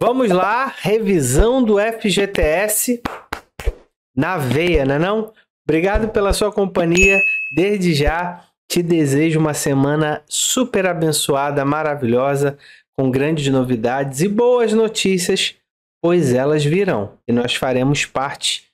Vamos lá, revisão do FGTS na veia, né não? Obrigado pela sua companhia. Desde já te desejo uma semana super abençoada, maravilhosa, com grandes novidades e boas notícias, pois elas virão e nós faremos parte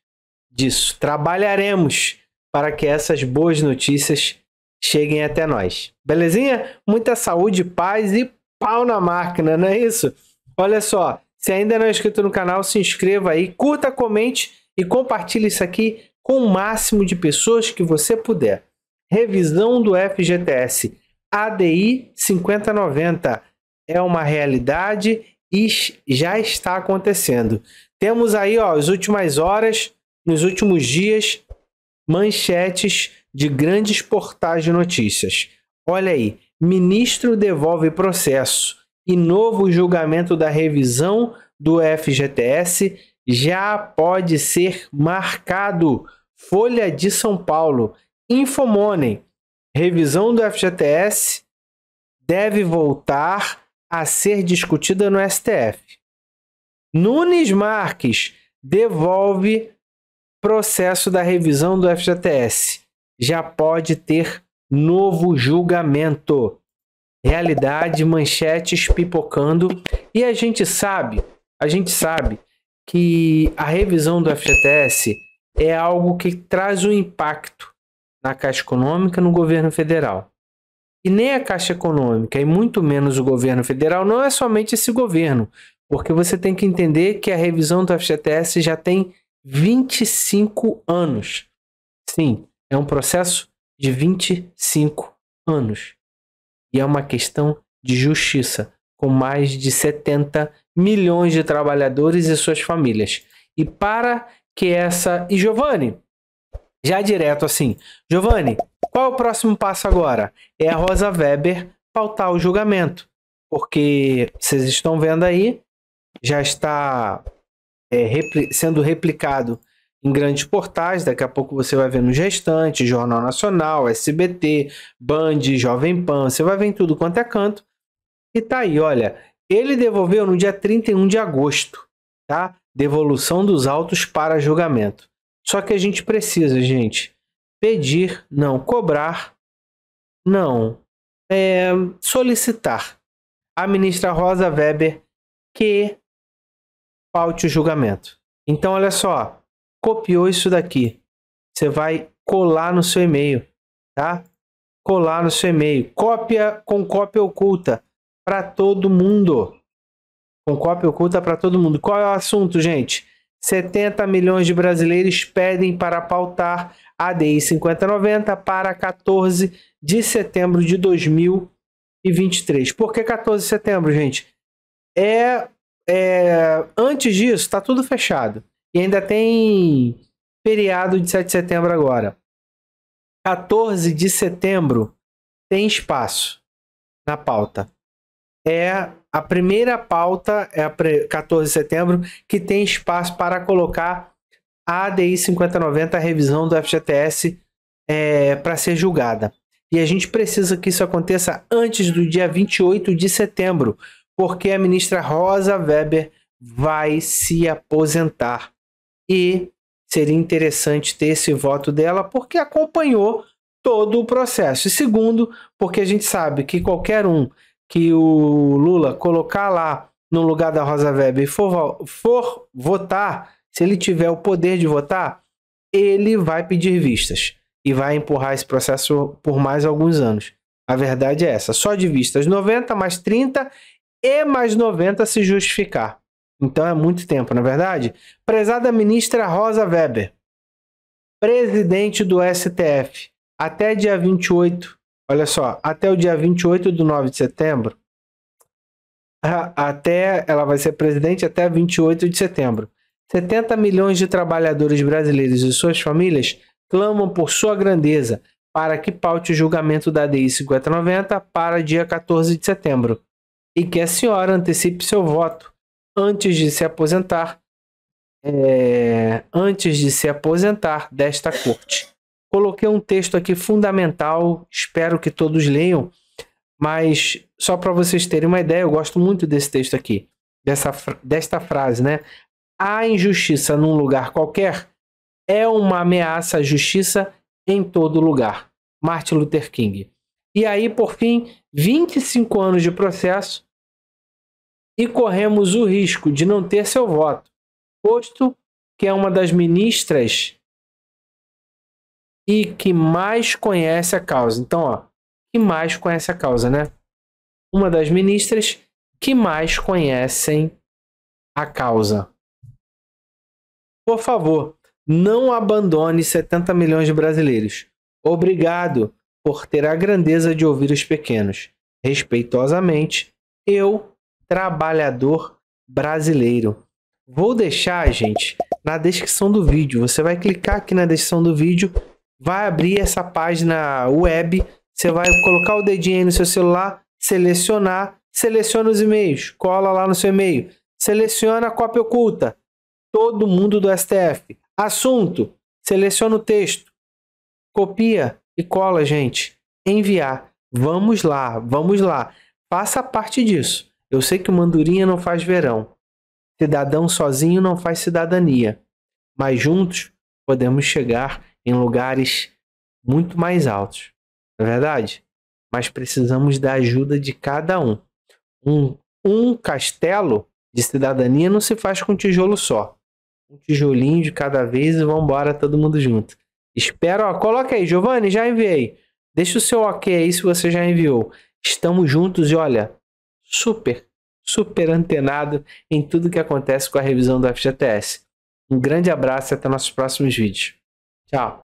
disso. Trabalharemos para que essas boas notícias cheguem até nós. Belezinha? Muita saúde, paz e pau na máquina, não é isso? Olha só, se ainda não é inscrito no canal, se inscreva aí, curta, comente e compartilhe isso aqui com o máximo de pessoas que você puder. Revisão do FGTS ADI 5090 é uma realidade e já está acontecendo. Temos aí, ó, as últimas horas, nos últimos dias, manchetes de grandes portais de notícias. Olha aí, ministro devolve processo e novo julgamento da revisão do FGTS já pode ser marcado. Folha de São Paulo. Infomoney. Revisão do FGTS deve voltar a ser discutida no STF. Nunes Marques devolve processo da revisão do FGTS. Já pode ter novo julgamento realidade, manchetes pipocando. E a gente sabe, a gente sabe que a revisão do FGTS é algo que traz um impacto na Caixa Econômica, no governo federal. E nem a Caixa Econômica, e muito menos o governo federal, não é somente esse governo, porque você tem que entender que a revisão do FGTS já tem 25 anos. Sim, é um processo de 25 anos e é uma questão de justiça, com mais de 70 milhões de trabalhadores e suas famílias. E para que essa. E Giovanni, já direto assim, Giovanni, qual é o próximo passo agora? É a Rosa Weber pautar o julgamento, porque vocês estão vendo aí, já está é, repli... sendo replicado em grandes portais. Daqui a pouco você vai ver no Gestante, Jornal Nacional, SBT, Band, Jovem Pan. Você vai ver em tudo quanto é canto. E tá aí, olha. Ele devolveu no dia 31 de agosto, tá? Devolução dos autos para julgamento. Só que a gente precisa, gente, pedir, não cobrar, não é, solicitar a ministra Rosa Weber que paute o julgamento. Então, olha só, copiou isso daqui. Você vai colar no seu e-mail, tá? Colar no seu e-mail. Cópia com cópia oculta para todo mundo. Com cópia oculta para todo mundo. Qual é o assunto, gente? 70 milhões de brasileiros pedem para pautar a DI 5090 para 14 de setembro de 2023. Por que 14 de setembro, gente? É, é antes disso, está tudo fechado. E ainda tem feriado de 7 de setembro agora. 14 de setembro tem espaço na pauta. É a primeira pauta, é a 14 de setembro, que tem espaço para colocar a ADI 5090, a revisão do FGTS, é, para ser julgada. E a gente precisa que isso aconteça antes do dia 28 de setembro, porque a ministra Rosa Weber vai se aposentar e seria interessante ter esse voto dela porque acompanhou todo o processo. E segundo, porque a gente sabe que qualquer um que o Lula colocar lá no lugar da Rosa Weber e for, for votar, se ele tiver o poder de votar, ele vai pedir vistas e vai empurrar esse processo por mais alguns anos. A verdade é essa: só de vistas 90 mais 30 e mais 90 se justificar. Então é muito tempo, na é verdade. Prezada ministra Rosa Weber, presidente do STF, até dia 28, olha só, até o dia 28 do 9 de setembro, até ela vai ser presidente até 28 de setembro. 70 milhões de trabalhadores brasileiros e suas famílias clamam por sua grandeza para que paute o julgamento da DI 5090 para dia 14 de setembro e que a senhora antecipe seu voto antes de se aposentar, é, antes de se aposentar desta corte. Coloquei um texto aqui fundamental, espero que todos leiam, mas só para vocês terem uma ideia, eu gosto muito desse texto aqui, dessa, desta frase, né? A injustiça num lugar qualquer é uma ameaça à justiça em todo lugar. Martin Luther King. E aí, por fim, 25 anos de processo e corremos o risco de não ter seu voto, posto que é uma das ministras e que mais conhece a causa. Então, ó, que mais conhece a causa, né? Uma das ministras que mais conhecem a causa. Por favor, não abandone 70 milhões de brasileiros. Obrigado por ter a grandeza de ouvir os pequenos. Respeitosamente, eu, trabalhador brasileiro. Vou deixar, gente, na descrição do vídeo. Você vai clicar aqui na descrição do vídeo, vai abrir essa página web, você vai colocar o dedinho aí no seu celular, selecionar, seleciona os e-mails, cola lá no seu e-mail, seleciona a cópia oculta, todo mundo do STF. Assunto, seleciona o texto, copia e cola, gente. Enviar. Vamos lá, vamos lá. Faça parte disso. Eu sei que o mandurinha não faz verão. Cidadão sozinho não faz cidadania. Mas juntos podemos chegar em lugares muito mais altos. Não é verdade? Mas precisamos da ajuda de cada um. Um, um castelo de cidadania não se faz com tijolo só. Um tijolinho de cada vez e vamos embora todo mundo junto. Espero, ó, coloca aí, Giovanni, já enviei. Deixa o seu ok aí se você já enviou. Estamos juntos e olha, super, super antenado em tudo que acontece com a revisão do FGTS. Um grande abraço e até nossos próximos vídeos. Tchau!